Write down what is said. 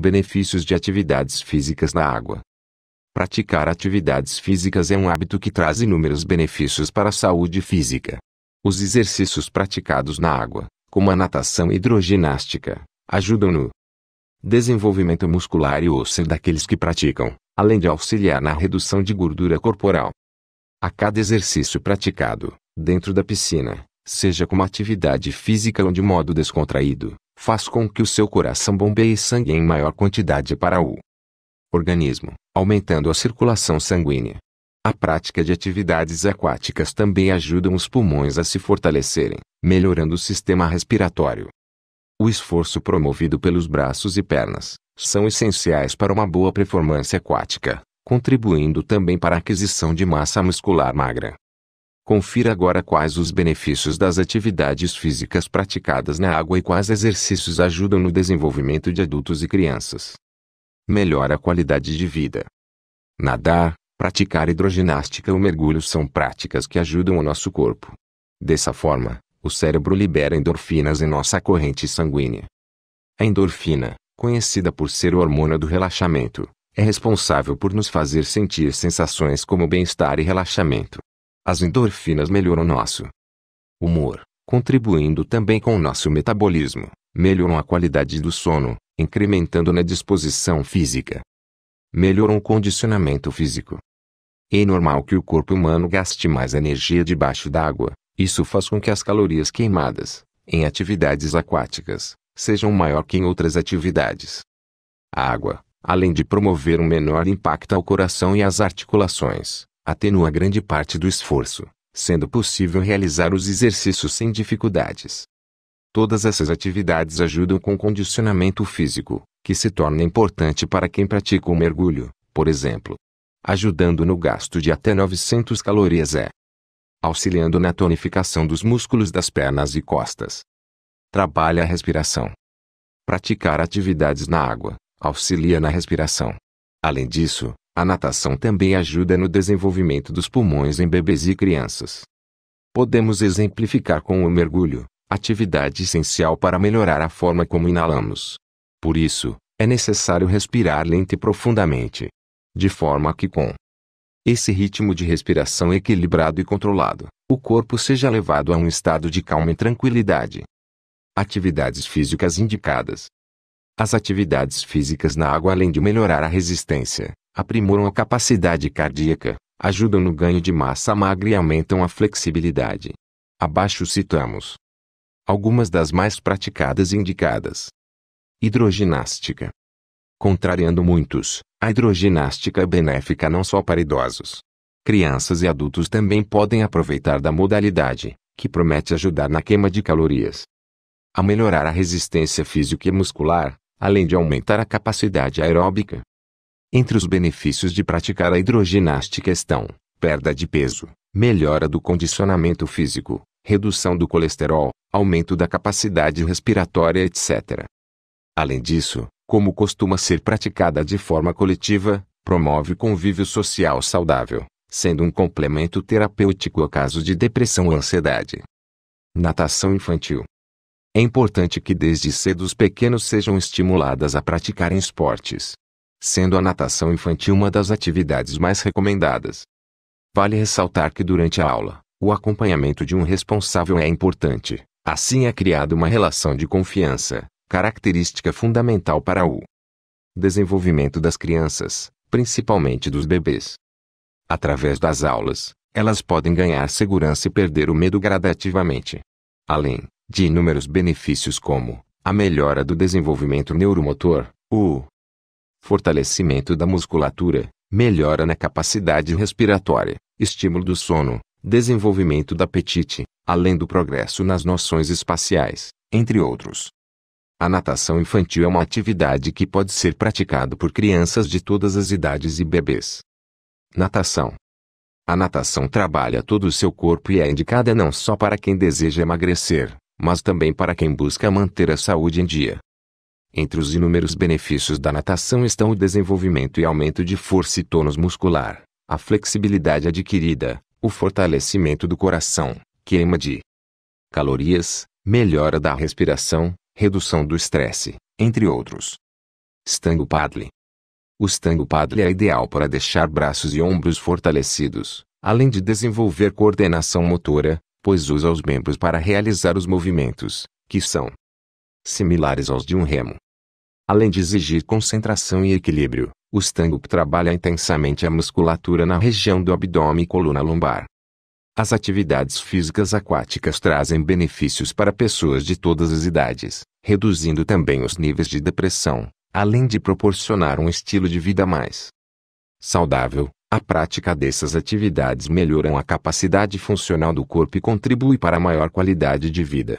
Benefícios de atividades físicas na água. Praticar atividades físicas é um hábito que traz inúmeros benefícios para a saúde física. Os exercícios praticados na água, como a natação e hidroginástica, ajudam no desenvolvimento muscular e ósseo daqueles que praticam, além de auxiliar na redução de gordura corporal. A cada exercício praticado, dentro da piscina, seja como atividade física ou de modo descontraído, faz com que o seu coração bombeie sangue em maior quantidade para o organismo, aumentando a circulação sanguínea. A prática de atividades aquáticas também ajuda os pulmões a se fortalecerem, melhorando o sistema respiratório. O esforço promovido pelos braços e pernas são essenciais para uma boa performance aquática, contribuindo também para a aquisição de massa muscular magra. Confira agora quais os benefícios das atividades físicas praticadas na água e quais exercícios ajudam no desenvolvimento de adultos e crianças. Melhora a qualidade de vida. Nadar, praticar hidroginástica ou mergulho são práticas que ajudam o nosso corpo. Dessa forma, o cérebro libera endorfinas em nossa corrente sanguínea. A endorfina, conhecida por ser o hormônio do relaxamento, é responsável por nos fazer sentir sensações como bem-estar e relaxamento. As endorfinas melhoram nosso humor, contribuindo também com o nosso metabolismo, melhoram a qualidade do sono, incrementando na disposição física. Melhoram o condicionamento físico. É normal que o corpo humano gaste mais energia debaixo d'água, isso faz com que as calorias queimadas, em atividades aquáticas, sejam maior que em outras atividades. A água, além de promover um menor impacto ao coração e às articulações, atenua grande parte do esforço, sendo possível realizar os exercícios sem dificuldades. Todas essas atividades ajudam com o condicionamento físico, que se torna importante para quem pratica o mergulho, por exemplo, ajudando no gasto de até 900 calorias é auxiliando na tonificação dos músculos das pernas e costas. Trabalha a respiração. Praticar atividades na água auxilia na respiração. Além disso, a natação também ajuda no desenvolvimento dos pulmões em bebês e crianças. Podemos exemplificar com o mergulho, atividade essencial para melhorar a forma como inalamos. Por isso, é necessário respirar lento e profundamente. De forma que, com esse ritmo de respiração equilibrado e controlado, o corpo seja levado a um estado de calma e tranquilidade. Atividades físicas indicadas. As atividades físicas na água, além de melhorar a resistência, aprimoram a capacidade cardíaca, ajudam no ganho de massa magra e aumentam a flexibilidade. Abaixo citamos algumas das mais praticadas e indicadas. Hidroginástica. Contrariando muitos, a hidroginástica é benéfica não só para idosos. Crianças e adultos também podem aproveitar da modalidade, que promete ajudar na queima de calorias. A melhorar a resistência física e muscular, além de aumentar a capacidade aeróbica, entre os benefícios de praticar a hidroginástica estão: perda de peso, melhora do condicionamento físico, redução do colesterol, aumento da capacidade respiratória, etc. Além disso, como costuma ser praticada de forma coletiva, promove convívio social saudável, sendo um complemento terapêutico a caso de depressão ou ansiedade. Natação infantil. É importante que desde cedo os pequenos sejam estimuladas a praticarem esportes, sendo a natação infantil uma das atividades mais recomendadas. Vale ressaltar que durante a aula, o acompanhamento de um responsável é importante, assim é criada uma relação de confiança, característica fundamental para o desenvolvimento das crianças, principalmente dos bebês. Através das aulas, elas podem ganhar segurança e perder o medo gradativamente. Além de inúmeros benefícios como a melhora do desenvolvimento neuromotor, o fortalecimento da musculatura, melhora na capacidade respiratória, estímulo do sono, desenvolvimento do apetite, além do progresso nas noções espaciais, entre outros. A natação infantil é uma atividade que pode ser praticada por crianças de todas as idades e bebês. Natação. A natação trabalha todo o seu corpo e é indicada não só para quem deseja emagrecer, mas também para quem busca manter a saúde em dia. Entre os inúmeros benefícios da natação estão o desenvolvimento e aumento de força e tônus muscular, a flexibilidade adquirida, o fortalecimento do coração, queima de calorias, melhora da respiração, redução do estresse, entre outros. Stango Paddle O Stango Paddle é ideal para deixar braços e ombros fortalecidos, além de desenvolver coordenação motora, pois usa os membros para realizar os movimentos, que são similares aos de um remo. Além de exigir concentração e equilíbrio, o stangup trabalha intensamente a musculatura na região do abdômen e coluna lombar. As atividades físicas aquáticas trazem benefícios para pessoas de todas as idades, reduzindo também os níveis de depressão, além de proporcionar um estilo de vida mais saudável. A prática dessas atividades melhora a capacidade funcional do corpo e contribui para a maior qualidade de vida.